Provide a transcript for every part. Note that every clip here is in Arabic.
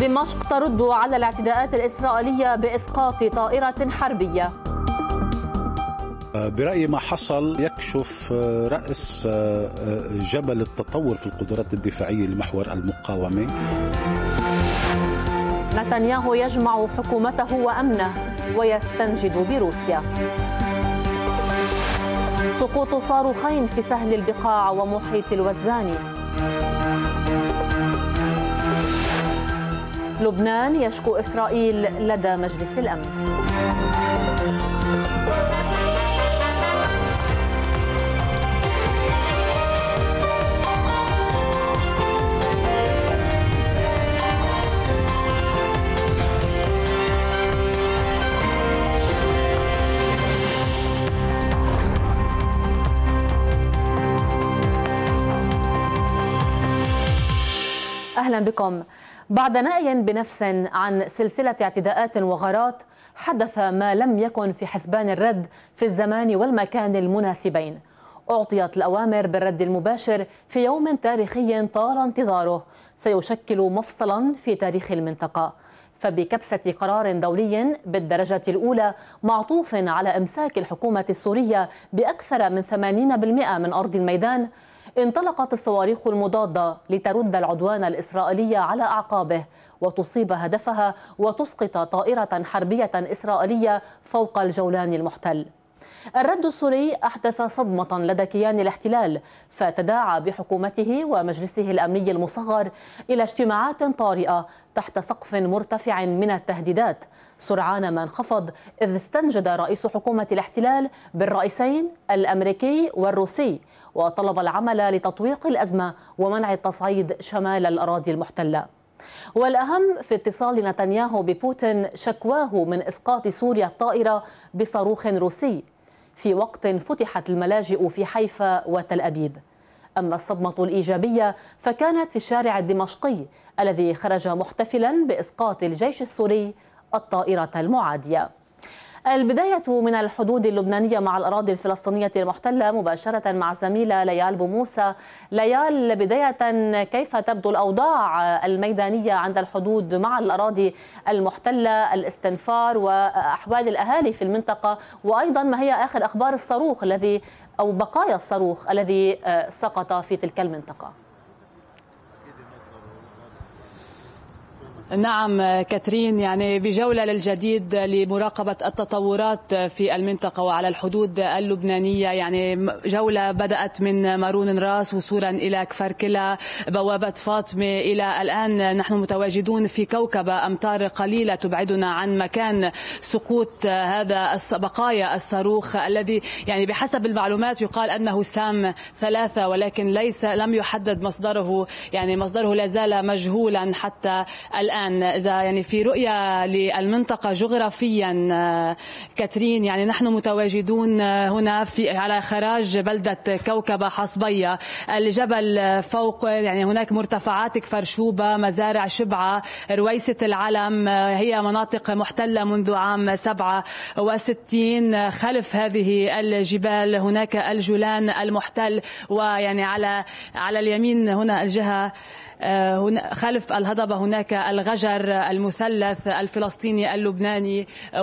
دمشق ترد على الاعتداءات الإسرائيلية بإسقاط طائرة حربية برأيي ما حصل يكشف رأس جبل التطور في القدرات الدفاعية لمحور المقاومة نتنياهو يجمع حكومته وأمنه ويستنجد بروسيا سقوط صاروخين في سهل البقاع ومحيط الوزاني لبنان يشكو إسرائيل لدى مجلس الأمن اهلا بكم بعد نأي بنفس عن سلسلة اعتداءات وغارات حدث ما لم يكن في حسبان الرد في الزمان والمكان المناسبين أعطيت الأوامر بالرد المباشر في يوم تاريخي طال انتظاره سيشكل مفصلا في تاريخ المنطقة فبكبسة قرار دولي بالدرجة الأولى معطوف على إمساك الحكومة السورية بأكثر من 80% من أرض الميدان انطلقت الصواريخ المضادة لترد العدوان الإسرائيلي على أعقابه وتصيب هدفها وتسقط طائرة حربية إسرائيلية فوق الجولان المحتل الرد السوري أحدث صدمة لدى كيان الاحتلال فتداعى بحكومته ومجلسه الأمني المصغر إلى اجتماعات طارئة تحت سقف مرتفع من التهديدات سرعان ما انخفض إذ استنجد رئيس حكومة الاحتلال بالرئيسين الأمريكي والروسي وطلب العمل لتطويق الأزمة ومنع التصعيد شمال الأراضي المحتلة والأهم في اتصال نتنياهو ببوتين شكواه من إسقاط سوريا الطائرة بصاروخ روسي في وقت فتحت الملاجئ في حيفا وتل أبيب أما الصدمة الإيجابية فكانت في الشارع الدمشقي الذي خرج محتفلا بإسقاط الجيش السوري الطائرة المعادية البداية من الحدود اللبنانية مع الأراضي الفلسطينية المحتلة مباشرة مع الزميلة ليال بوموسى ليال بداية كيف تبدو الأوضاع الميدانية عند الحدود مع الأراضي المحتلة الاستنفار وأحوال الأهالي في المنطقة وأيضا ما هي آخر أخبار الصاروخ الذي أو بقايا الصاروخ الذي آه، سقط في تلك المنطقة نعم كاترين يعني بجولة للجديد لمراقبة التطورات في المنطقة وعلى الحدود اللبنانية يعني جولة بدأت من مارون راس وصولا إلى كفركلة بوابة فاطمة إلى الآن نحن متواجدون في كوكبة أمتار قليلة تبعدنا عن مكان سقوط هذا بقايا الصاروخ الذي يعني بحسب المعلومات يقال أنه سام ثلاثة ولكن ليس لم يحدد مصدره يعني مصدره لا زال مجهولا حتى الآن الآن إذا يعني في رؤية للمنطقة جغرافيا آه، كاترين يعني نحن متواجدون آه، هنا في على خراج بلدة كوكبة حصبية الجبل فوق يعني هناك مرتفعات كفرشوبه مزارع شبعة رويسة العلم آه، هي مناطق محتلة منذ عام 67 خلف هذه الجبال هناك الجولان المحتل ويعني على على اليمين هنا الجهة آه، خلف الهضبة هناك الغجر المثلث الفلسطيني اللبناني آه،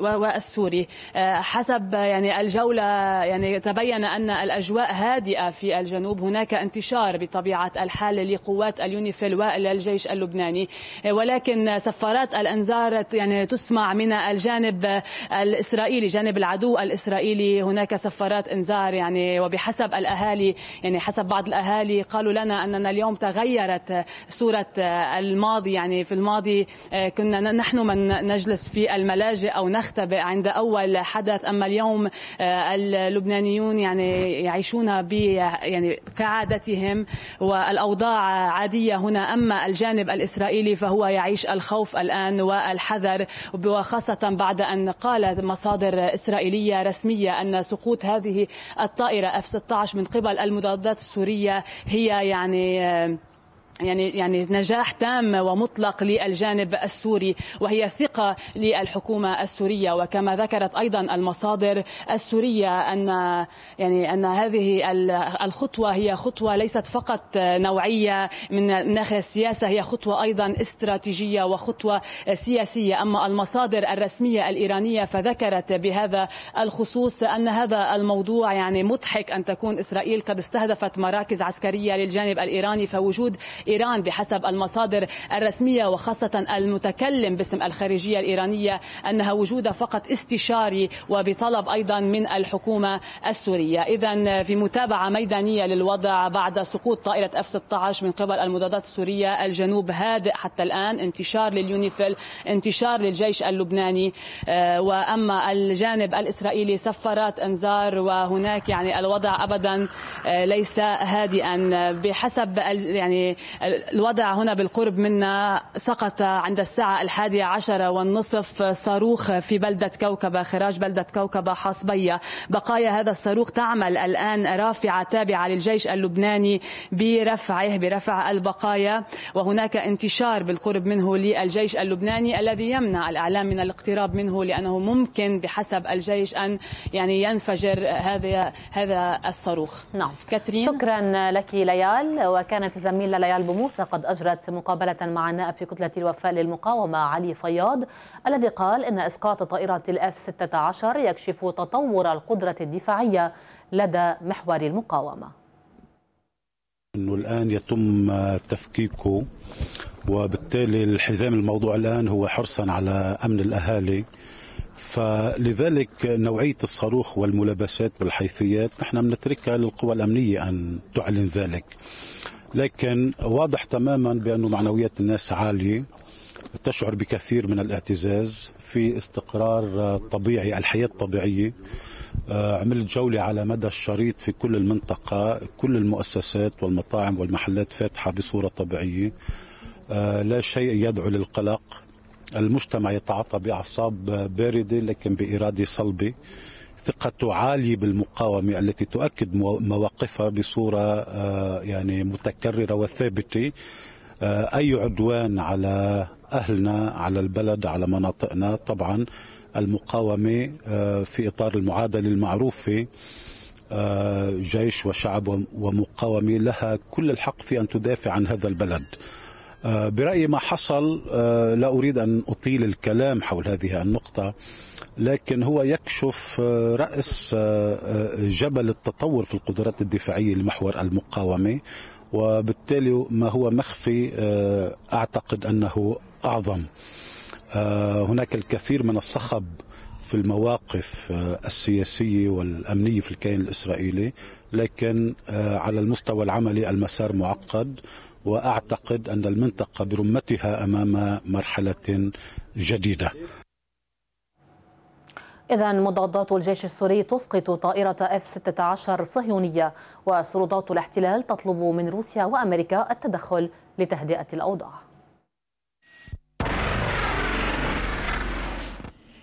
والسوري آه، حسب يعني الجولة يعني تبين أن الأجواء هادئة في الجنوب هناك انتشار بطبيعة الحال لقوات اليونيفيل والجيش اللبناني ولكن سفارات الأنذار يعني تسمع من الجانب الإسرائيلي جانب العدو الإسرائيلي هناك سفارات إنذار يعني وبحسب الأهالي يعني حسب بعض الأهالي قالوا لنا أننا اليوم تغيرت صورة الماضي يعني في الماضي آه، كنا نحن من نجلس في الملاجئ أو نختبئ عند أول حدث أما اليوم آه، اللبنانيون يعني يعيشون ب يعني كعادتهم والأوضاع عادية هنا أما الجانب الإسرائيلي فهو يعيش الخوف الآن والحذر وخاصة بعد أن قالت مصادر إسرائيلية رسمية أن سقوط هذه الطائرة F-16 من قبل المضادات السورية هي يعني آه، يعني يعني نجاح تام ومطلق للجانب السوري وهي ثقه للحكومه السوريه وكما ذكرت ايضا المصادر السوريه ان يعني ان هذه الخطوه هي خطوه ليست فقط نوعيه من ناحيه السياسه هي خطوه ايضا استراتيجيه وخطوه سياسيه اما المصادر الرسميه الايرانيه فذكرت بهذا الخصوص ان هذا الموضوع يعني مضحك ان تكون اسرائيل قد استهدفت مراكز عسكريه للجانب الايراني فوجود إيران بحسب المصادر الرسمية وخاصة المتكلم باسم الخارجية الإيرانية أنها وجود فقط استشاري وبطلب أيضا من الحكومة السورية إذا في متابعة ميدانية للوضع بعد سقوط طايره اف F-16 من قبل المضادات السورية الجنوب هادئ حتى الآن انتشار لليونيفيل انتشار للجيش اللبناني آه، وأما الجانب الإسرائيلي سفرات انذار وهناك يعني الوضع أبدا آه، ليس هادئا بحسب يعني الوضع هنا بالقرب منا سقط عند الساعة الحادية عشرة والنصف صاروخ في بلدة كوكبة خراج بلدة كوكبة حصبية بقايا هذا الصاروخ تعمل الآن رافعة تابعة للجيش اللبناني برفعه برفع البقايا وهناك انتشار بالقرب منه للجيش اللبناني الذي يمنع الإعلام من الاقتراب منه لأنه ممكن بحسب الجيش أن يعني ينفجر هذا هذا الصاروخ نعم كاترين شكرا لك ليال وكانت الزميلة ليال موسى قد أجرت مقابلة مع النائب في كتلة الوفاء للمقاومة علي فياض الذي قال إن إسقاط طائرة الأف 16 يكشف تطور القدرة الدفاعية لدى محور المقاومة أنه الآن يتم تفكيكه وبالتالي الحزام الموضوع الآن هو حرصا على أمن الأهالي فلذلك نوعية الصاروخ والملابسات والحيثيات نحن بنتركها للقوى الأمنية أن تعلن ذلك لكن واضح تماما بأن معنويات الناس عالية تشعر بكثير من الاعتزاز في استقرار طبيعي الحياة الطبيعية آه، عملت جولة على مدى الشريط في كل المنطقة كل المؤسسات والمطاعم والمحلات فاتحة بصورة طبيعية آه، لا شيء يدعو للقلق المجتمع يتعاطى بأعصاب باردة لكن بإرادة صلبة ثقة عالية بالمقاومة التي تؤكد مواقفها بصورة آه، يعني متكررة وثابتة آه، أي عدوان على أهلنا على البلد على مناطقنا طبعا المقاومة آه، في إطار المعادلة المعروفة جيش وشعب ومقاومة لها كل الحق في أن تدافع عن هذا البلد آه، برأيي ما حصل آه، لا أريد أن أطيل الكلام حول هذه النقطة لكن هو يكشف آه، رأس جبل التطور في القدرات الدفاعية لمحور المقاومة وبالتالي ما هو مخفي أعتقد أنه أعظم هناك الكثير من الصخب في المواقف السياسية والأمنية في الكيان الإسرائيلي لكن على المستوى العملي المسار معقد واعتقد ان المنطقه برمتها امام مرحله جديده إذا مضادات الجيش السوري تسقط طائرة اف 16 صهيونية وسلطات الاحتلال تطلب من روسيا وأمريكا التدخل لتهدئة الأوضاع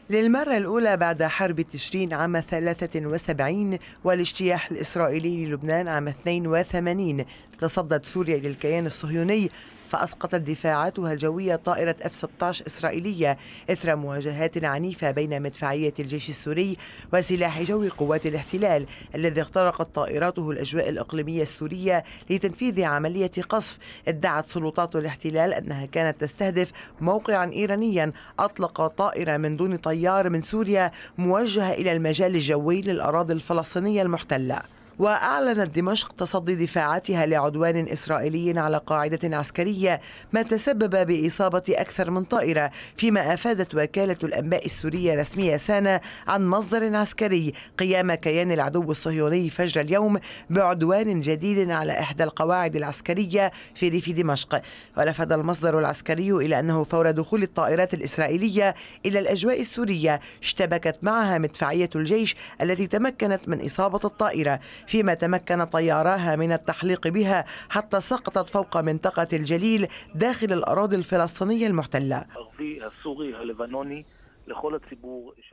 للمرة الأولى بعد حرب تشرين عام 73 والاجتياح الإسرائيلي للبنان عام 82 تصدت سوريا للكيان الصهيوني فأسقطت دفاعاتها الجوية طائرة F-16 إسرائيلية إثر مواجهات عنيفة بين مدفعية الجيش السوري وسلاح جو قوات الاحتلال الذي اخترقت طائراته الأجواء الإقليمية السورية لتنفيذ عملية قصف ادعت سلطات الاحتلال أنها كانت تستهدف موقعا إيرانيا أطلق طائرة من دون طيار من سوريا موجهة إلى المجال الجوي للأراضي الفلسطينية المحتلة وأعلنت دمشق تصدي دفاعاتها لعدوان إسرائيلي على قاعدة عسكرية ما تسبب بإصابة أكثر من طائرة فيما أفادت وكالة الأنباء السورية رسمية سانا عن مصدر عسكري قيام كيان العدو الصهيوني فجر اليوم بعدوان جديد على إحدى القواعد العسكرية في ريف دمشق ولفت المصدر العسكري إلى أنه فور دخول الطائرات الإسرائيلية إلى الأجواء السورية اشتبكت معها مدفعية الجيش التي تمكنت من إصابة الطائرة فيما تمكن طياراها من التحليق بها حتى سقطت فوق منطقة الجليل داخل الأراضي الفلسطينية المحتلة الصوغي اللبناني لكل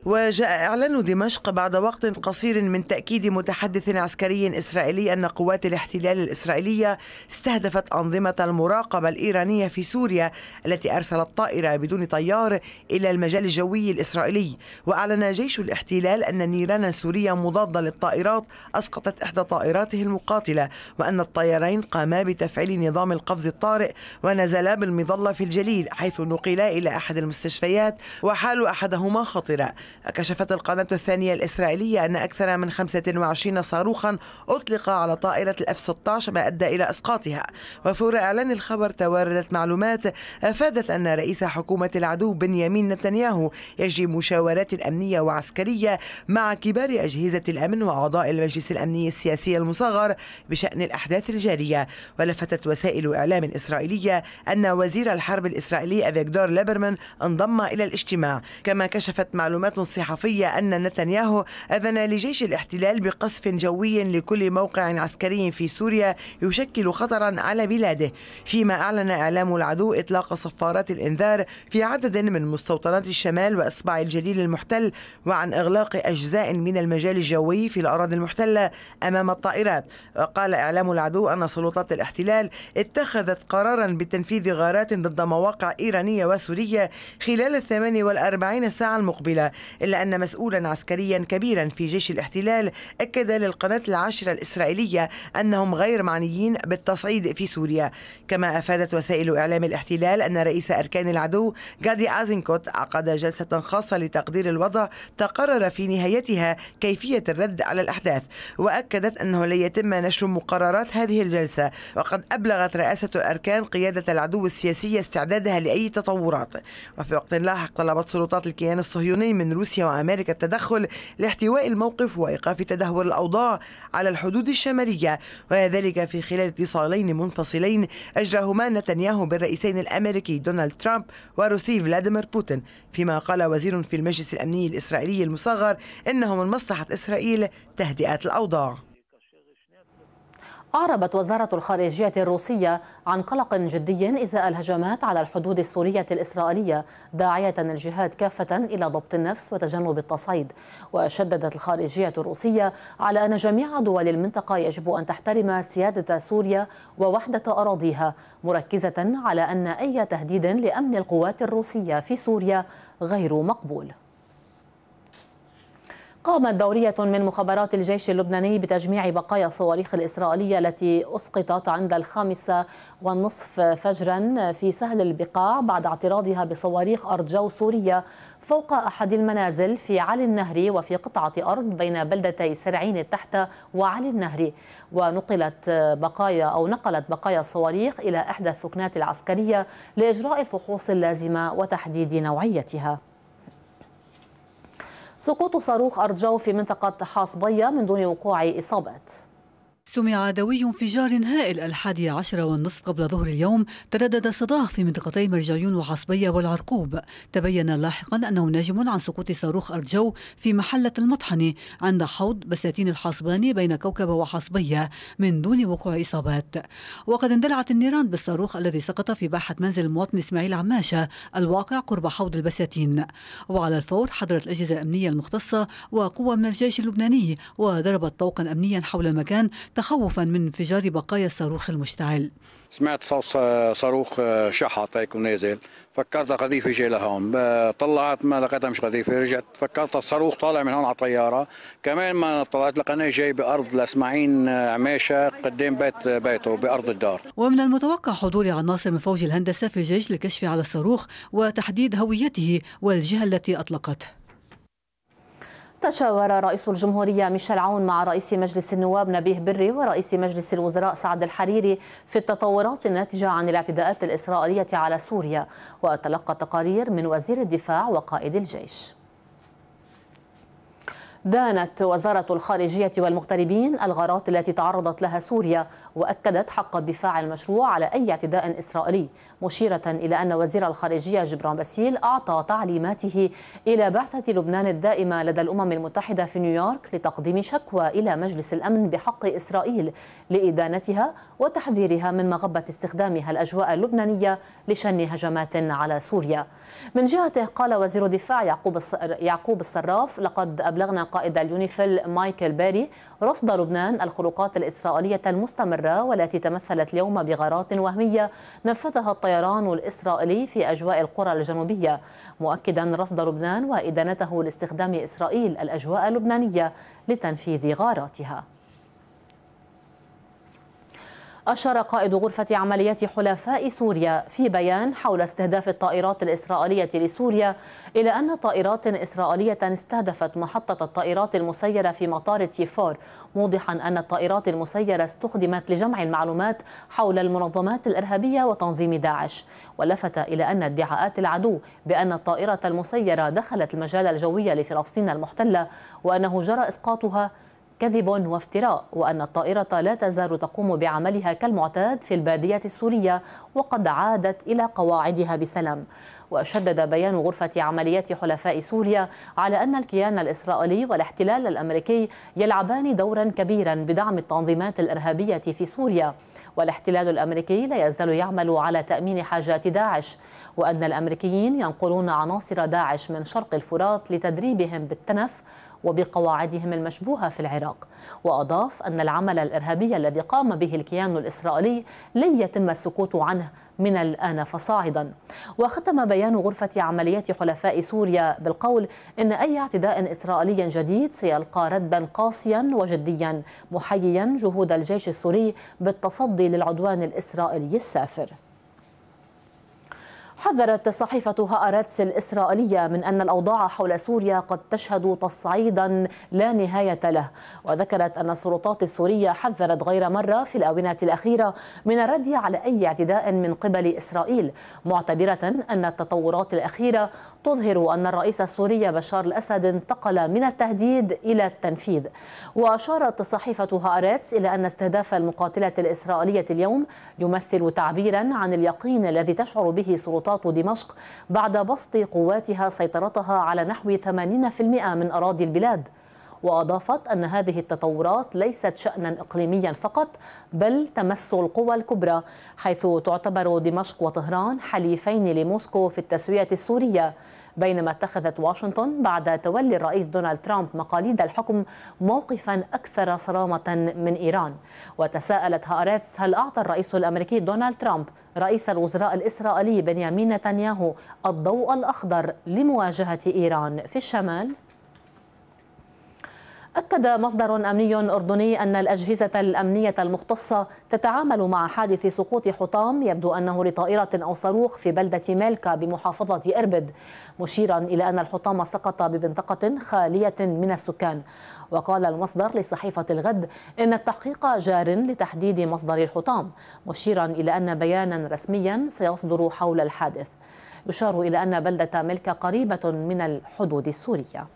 وجاء إعلان دمشق بعد وقت قصير من تأكيد متحدث عسكري إسرائيلي أن قوات الاحتلال الإسرائيلية استهدفت أنظمة المراقبة الإيرانية في سوريا التي أرسلت طائرة بدون طيار إلى المجال الجوي الإسرائيلي وأعلن جيش الاحتلال أن النيران السورية مضادة للطائرات أسقطت إحدى طائراته المقاتلة وأن الطيارين قاما بتفعيل نظام القفز الطارئ ونزلا بالمظلة في الجليل حيث نقلا إلى أحد المستشفيات وحال أحد أحدهما خطرة كشفت القناة الثانية الإسرائيلية أن أكثر من 25 صاروخا أطلق على طائرة الأف 16 ما أدى إلى إسقاطها وفور إعلان الخبر تواردت معلومات أفادت أن رئيس حكومة العدو بنيامين نتنياهو يجري مشاورات أمنية وعسكرية مع كبار أجهزة الأمن وأعضاء المجلس الأمني السياسي المصغر بشأن الأحداث الجارية ولفتت وسائل إعلام إسرائيلية أن وزير الحرب الإسرائيلي افيكدور ليبرمان انضم إلى الاجتماع كما كما كشفت معلومات صحفية أن نتنياهو أذن لجيش الاحتلال بقصف جوي لكل موقع عسكري في سوريا يشكل خطرا على بلاده فيما أعلن إعلام العدو إطلاق صفارات الإنذار في عدد من مستوطنات الشمال وإصبع الجليل المحتل وعن إغلاق أجزاء من المجال الجوي في الأراضي المحتلة أمام الطائرات وقال إعلام العدو أن سلطات الاحتلال اتخذت قرارا بتنفيذ غارات ضد مواقع إيرانية وسورية خلال الثمان والأربعين خلال الساعة المقبلة إلا أن مسؤولا عسكريا كبيرا في جيش الاحتلال أكد للقناة العاشرة الإسرائيلية أنهم غير معنيين بالتصعيد في سوريا كما أفادت وسائل إعلام الاحتلال أن رئيس أركان العدو جادي آزينكوت عقد جلسة خاصة لتقدير الوضع تقرر في نهايتها كيفية الرد على الأحداث وأكدت أنه لن يتم نشر مقررات هذه الجلسة وقد أبلغت رئاسة الأركان قيادة العدو السياسية استعدادها لأي تطورات وفي وقت لاحق طلبت سلطات الكيان الصهيوني من روسيا وأمريكا التدخل لاحتواء الموقف وإيقاف تدهور الأوضاع على الحدود الشمالية وذلك في خلال اتصالين منفصلين أجراهما نتنياهو بالرئيسين الأمريكي دونالد ترامب وروسي فلاديمير بوتين فيما قال وزير في المجلس الأمني الإسرائيلي المصغر إنه من مصلحة إسرائيل تهدئة الأوضاع أعربت وزارة الخارجية الروسية عن قلق جدي إزاء الهجمات على الحدود السورية الإسرائيلية داعية الجهاد كافة إلى ضبط النفس وتجنب التصعيد وشددت الخارجية الروسية على أن جميع دول المنطقة يجب أن تحترم سيادة سوريا ووحدة أراضيها مركزة على أن أي تهديد لأمن القوات الروسية في سوريا غير مقبول قامت دورية من مخابرات الجيش اللبناني بتجميع بقايا الصواريخ الإسرائيلية التي أسقطت عند الخامسة والنصف فجرا في سهل البقاع بعد اعتراضها بصواريخ أرض جو سورية فوق أحد المنازل في علي النهري وفي قطعة أرض بين بلدتي سرعين التحت وعلي النهري ونقلت بقايا أو نقلت بقايا الصواريخ إلى إحدى الثكنات العسكرية لإجراء الفحوص اللازمة وتحديد نوعيتها سقوط صاروخ أرجو في منطقة حاصبية من دون وقوع إصابات سمع دوي انفجار هائل الحادية عشرة والنصف قبل ظهر اليوم تردد صداه في منطقتي مرجعيون وعصبية والعرقوب تبين لاحقا أنه ناجم عن سقوط صاروخ أرجو في محلة المطحنة عند حوض بساتين الحصباني بين كوكب وحصبية من دون وقوع إصابات وقد اندلعت النيران بالصاروخ الذي سقط في باحة منزل المواطن إسماعيل عماشة الواقع قرب حوض البساتين وعلى الفور حضرت الأجهزة الأمنية المختصة وقوى من الجيش اللبناني وضربت طوقا أمنيا حول المكان تخوفا من انفجار بقايا الصاروخ المشتعل سمعت صوت صاروخ آه، شحط هيك ونازل فكرت قذيفه جاي لهون آه، طلعت ما لقيتها مش قذيفه رجعت فكرت الصاروخ طالع من هون على الطياره كمان ما طلعت لقيناه جاي بارض لاسماعيل آه، عماشه قدام بيت بيته بارض الدار ومن المتوقع حضور عناصر من فوج الهندسه في الجيش للكشف على الصاروخ وتحديد هويته والجهه التي اطلقته تشاور رئيس الجمهورية ميشيل عون مع رئيس مجلس النواب نبيه بري ورئيس مجلس الوزراء سعد الحريري في التطورات الناتجة عن الاعتداءات الإسرائيلية على سوريا وتلقى تقارير من وزير الدفاع وقائد الجيش دانت وزارة الخارجية والمغتربين الغارات التي تعرضت لها سوريا وأكدت حق الدفاع المشروع على أي اعتداء إسرائيلي مشيرة إلى أن وزير الخارجية جبران باسيل أعطى تعليماته إلى بعثة لبنان الدائمة لدى الأمم المتحدة في نيويورك لتقديم شكوى إلى مجلس الأمن بحق إسرائيل لإدانتها وتحذيرها من مغبة استخدامها الأجواء اللبنانية لشن هجمات على سوريا من جهته قال وزير الدفاع يعقوب الصراف لقد أبلغنا قائد اليونيفيل مايكل باري رفض لبنان الخروقات الإسرائيلية المستمرة والتي تمثلت اليوم بغارات وهمية نفذها الطيران الإسرائيلي في أجواء القرى الجنوبية مؤكدا رفض لبنان وإدانته لاستخدام إسرائيل الأجواء اللبنانية لتنفيذ غاراتها أشار قائد غرفة عمليات حلفاء سوريا في بيان حول استهداف الطائرات الإسرائيلية لسوريا إلى أن طائرات إسرائيلية استهدفت محطة الطائرات المسيرة في مطار تيفور موضحا أن الطائرات المسيرة استخدمت لجمع المعلومات حول المنظمات الإرهابية وتنظيم داعش ولفت إلى أن ادعاءات العدو بأن الطائرة المسيرة دخلت المجال الجوي لفلسطين المحتلة وأنه جرى إسقاطها كذب وافتراء وأن الطائرة لا تزال تقوم بعملها كالمعتاد في البادية السورية وقد عادت إلى قواعدها بسلام وشدد بيان غرفة عمليات حلفاء سوريا على أن الكيان الإسرائيلي والاحتلال الأمريكي يلعبان دورا كبيرا بدعم التنظيمات الإرهابية في سوريا والاحتلال الأمريكي لا يزال يعمل على تأمين حاجات داعش وأن الأمريكيين ينقلون عناصر داعش من شرق الفرات لتدريبهم بالتنف وبقواعدهم المشبوهة في العراق وأضاف أن العمل الإرهابي الذي قام به الكيان الإسرائيلي لن يتم السكوت عنه من الآن فصاعدا وختم بيان غرفة عمليات حلفاء سوريا بالقول إن أي اعتداء إسرائيلي جديد سيلقى ردا قاسيا وجديا محييا جهود الجيش السوري بالتصدي للعدوان الإسرائيلي السافر حذرت صحيفة هارتس الإسرائيلية من أن الأوضاع حول سوريا قد تشهد تصعيدا لا نهاية له وذكرت أن السلطات السورية حذرت غير مرة في الآونة الأخيرة من الرد على أي اعتداء من قبل إسرائيل معتبرة أن التطورات الأخيرة تظهر أن الرئيس السوري بشار الأسد انتقل من التهديد إلى التنفيذ وأشارت صحيفة هارتس إلى أن استهداف المقاتلة الإسرائيلية اليوم يمثل تعبيرا عن اليقين الذي تشعر به سلطات النشاط دمشق بعد بسط قواتها سيطرتها على نحو 80% من أراضي البلاد وأضافت أن هذه التطورات ليست شأنا إقليميا فقط بل تمس القوى الكبرى حيث تعتبر دمشق وطهران حليفين لموسكو في التسوية السورية بينما اتخذت واشنطن بعد تولي الرئيس دونالد ترامب مقاليد الحكم موقفا أكثر صرامة من إيران وتساءلت هارتس هل أعطى الرئيس الأمريكي دونالد ترامب رئيس الوزراء الإسرائيلي بنيامين نتنياهو الضوء الأخضر لمواجهة إيران في الشمال أكد مصدر أمني أردني أن الأجهزة الأمنية المختصة تتعامل مع حادث سقوط حطام يبدو أنه لطائرة أو صاروخ في بلدة مالكا بمحافظة إربد مشيرا إلى أن الحطام سقط بمنطقة خالية من السكان وقال المصدر لصحيفة الغد إن التحقيق جار لتحديد مصدر الحطام مشيرا إلى أن بيانا رسميا سيصدر حول الحادث يشار إلى أن بلدة ملكة قريبة من الحدود السورية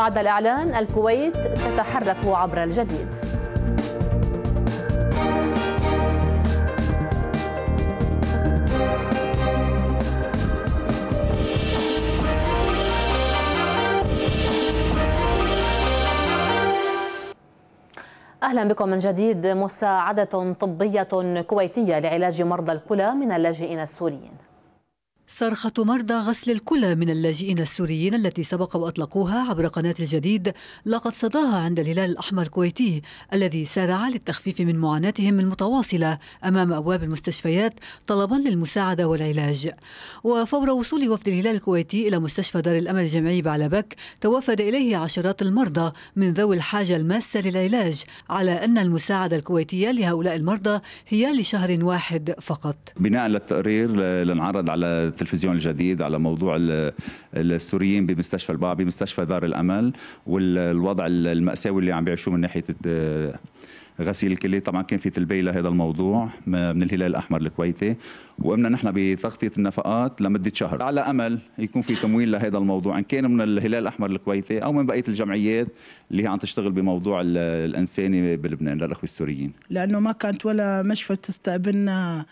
بعد الإعلان الكويت تتحرك عبر الجديد اهلا بكم من جديد مساعده طبيه كويتيه لعلاج مرضى الكلى من اللاجئين السوريين صرخة مرضى غسل الكلى من اللاجئين السوريين التي سبق وأطلقوها عبر قناة الجديد لقد صداها عند الهلال الأحمر الكويتي الذي سارع للتخفيف من معاناتهم المتواصلة أمام أبواب المستشفيات طلبا للمساعدة والعلاج وفور وصول وفد الهلال الكويتي إلى مستشفى دار الأمل الجامعي بعلبك توافد إليه عشرات المرضى من ذوي الحاجة الماسة للعلاج على أن المساعدة الكويتية لهؤلاء المرضى هي لشهر واحد فقط بناء للتقرير لنعرض على التلفزيون الجديد على موضوع السوريين بمستشفى البعبي بمستشفى دار الامل والوضع الماساوي اللي عم بيعيشوه من ناحيه غسيل الكلي طبعا كان في تلبيه لهذا الموضوع من الهلال الاحمر الكويتي وقمنا نحن بتغطيه النفقات لمده شهر على امل يكون في تمويل لهذا الموضوع ان كان من الهلال الاحمر الكويتي او من بقيه الجمعيات اللي هي عم تشتغل بموضوع الانساني بلبنان للاخوه السوريين لانه ما كانت ولا مشفى تستقبلنا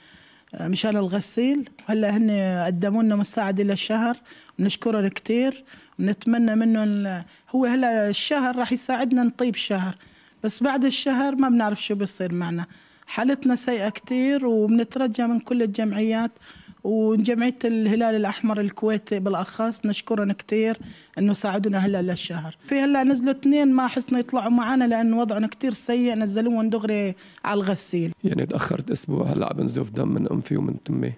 مشان الغسيل هلا هن قدموا لنا مساعده للشهر بنشكرهم كثير ونتمنى منه هو هلا الشهر راح يساعدنا نطيب الشهر بس بعد الشهر ما بنعرف شو بيصير معنا حالتنا سيئه كثير وبنترجى من كل الجمعيات وجمعيه الهلال الاحمر الكويتي بالاخص نشكرهم كثير انه ساعدونا هلا للشهر في هلا نزلوا اثنين ما حسنوا يطلعوا معنا لان وضعنا كثير سيء نزلوهم دغري على الغسيل يعني تاخرت اسبوع هلا عم نزف دم من انفي ومن تمي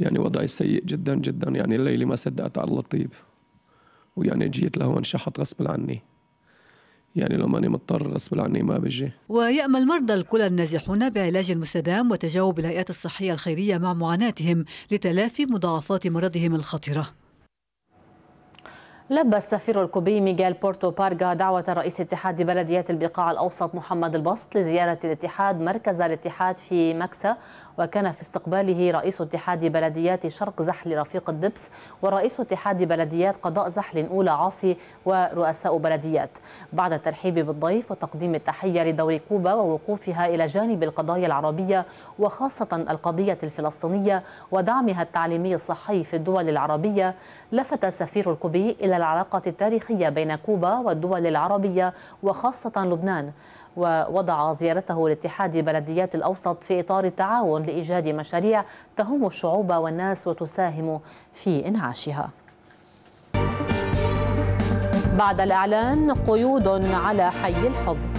يعني وضعي سيء جدا جدا يعني الليله ما صدقت على الله طيب ويعني جيت لهون شحط غصب عني يعني لو ماني مضطر غصب عني ما بجي ويأمل مرضى الكلى النازحون بعلاج مستدام وتجاوب الهيئات الصحية الخيرية مع معاناتهم لتلافي مضاعفات مرضهم الخطرة لبى السفير الكوبي ميغيل بورتو بارغا دعوة رئيس اتحاد بلديات البقاع الأوسط محمد البسط لزيارة الاتحاد مركز الاتحاد في مكسا وكان في استقباله رئيس اتحاد بلديات شرق زحل رفيق الدبس ورئيس اتحاد بلديات قضاء زحل أولى عاصي ورؤساء بلديات بعد الترحيب بالضيف وتقديم التحية لدور كوبا ووقوفها إلى جانب القضايا العربية وخاصة القضية الفلسطينية ودعمها التعليمي الصحي في الدول العربية لفت السفير الكوبي إلى إلى العلاقة التاريخية بين كوبا والدول العربية وخاصة لبنان ووضع زيارته لاتحاد بلديات الأوسط في إطار التعاون لإيجاد مشاريع تهم الشعوب والناس وتساهم في إنعاشها بعد الإعلان قيود على حي الحب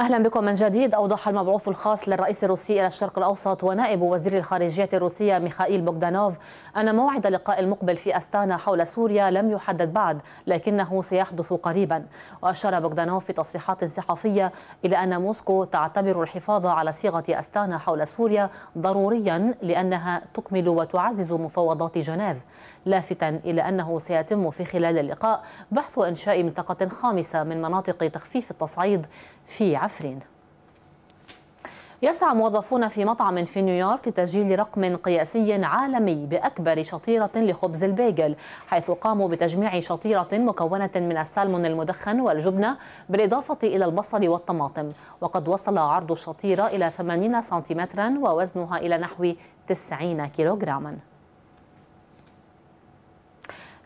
أهلا بكم من جديد أوضح المبعوث الخاص للرئيس الروسي إلى الشرق الأوسط ونائب وزير الخارجية الروسية ميخائيل بوغدانوف أن موعد اللقاء المقبل في أستانا حول سوريا لم يحدد بعد لكنه سيحدث قريبا وأشار بوغدانوف في تصريحات صحفية إلى أن موسكو تعتبر الحفاظ على صيغة أستانا حول سوريا ضروريا لأنها تكمل وتعزز مفاوضات جنيف لافتا إلى أنه سيتم في خلال اللقاء بحث إنشاء منطقة خامسة من مناطق تخفيف التصعيد في عفرين يسعى موظفون في مطعم في نيويورك لتسجيل رقم قياسي عالمي بأكبر شطيرة لخبز البيجل حيث قاموا بتجميع شطيرة مكونة من السالمون المدخن والجبنة بالإضافة إلى البصل والطماطم وقد وصل عرض الشطيرة إلى 80 سنتيمترا ووزنها إلى نحو 90 كيلوغراما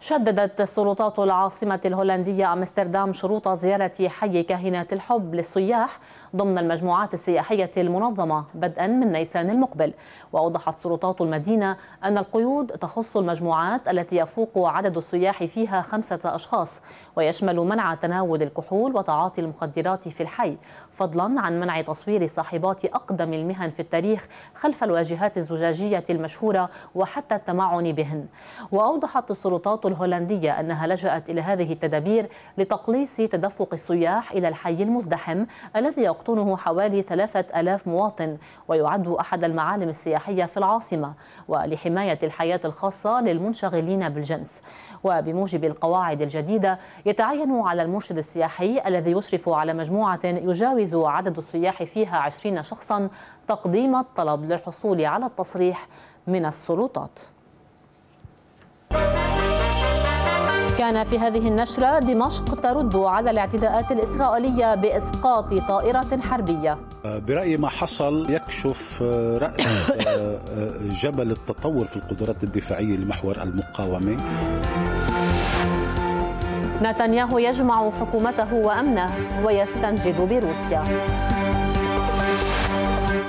شددت السلطات العاصمة الهولندية أمستردام شروط زيارة حي كاهنات الحب للسياح ضمن المجموعات السياحية المنظمة بدءا من نيسان المقبل وأوضحت سلطات المدينة أن القيود تخص المجموعات التي يفوق عدد السياح فيها خمسة أشخاص ويشمل منع تناول الكحول وتعاطي المخدرات في الحي فضلا عن منع تصوير صاحبات أقدم المهن في التاريخ خلف الواجهات الزجاجية المشهورة وحتى التمعن بهن وأوضحت السلطات الهولندية أنها لجأت إلى هذه التدابير لتقليص تدفق السياح إلى الحي المزدحم الذي يقطنه حوالي 3000 مواطن ويعد أحد المعالم السياحية في العاصمة ولحماية الحياة الخاصة للمنشغلين بالجنس وبموجب القواعد الجديدة يتعين على المرشد السياحي الذي يشرف على مجموعة يجاوز عدد السياح فيها 20 شخصا تقديم الطلب للحصول على التصريح من السلطات. كان في هذه النشرة دمشق ترد على الاعتداءات الإسرائيلية بإسقاط طائرة حربية برأيي ما حصل يكشف آه، رأس آه، آه، جبل التطور في القدرات الدفاعية لمحور المقاومة نتنياهو يجمع حكومته وأمنه ويستنجد بروسيا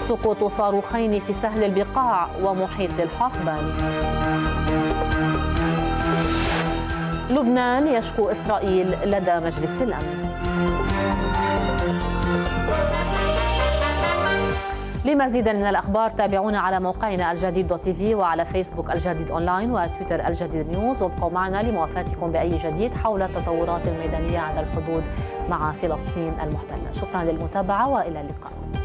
سقوط صاروخين في سهل البقاع ومحيط الحصبان لبنان يشكو إسرائيل لدى مجلس الأمن لمزيد من الأخبار تابعونا على موقعنا الجديد دوت في وعلى فيسبوك الجديد أونلاين وتويتر الجديد نيوز وابقوا معنا لموافاتكم بأي جديد حول التطورات الميدانية عند الحدود مع فلسطين المحتلة شكرا للمتابعة وإلى اللقاء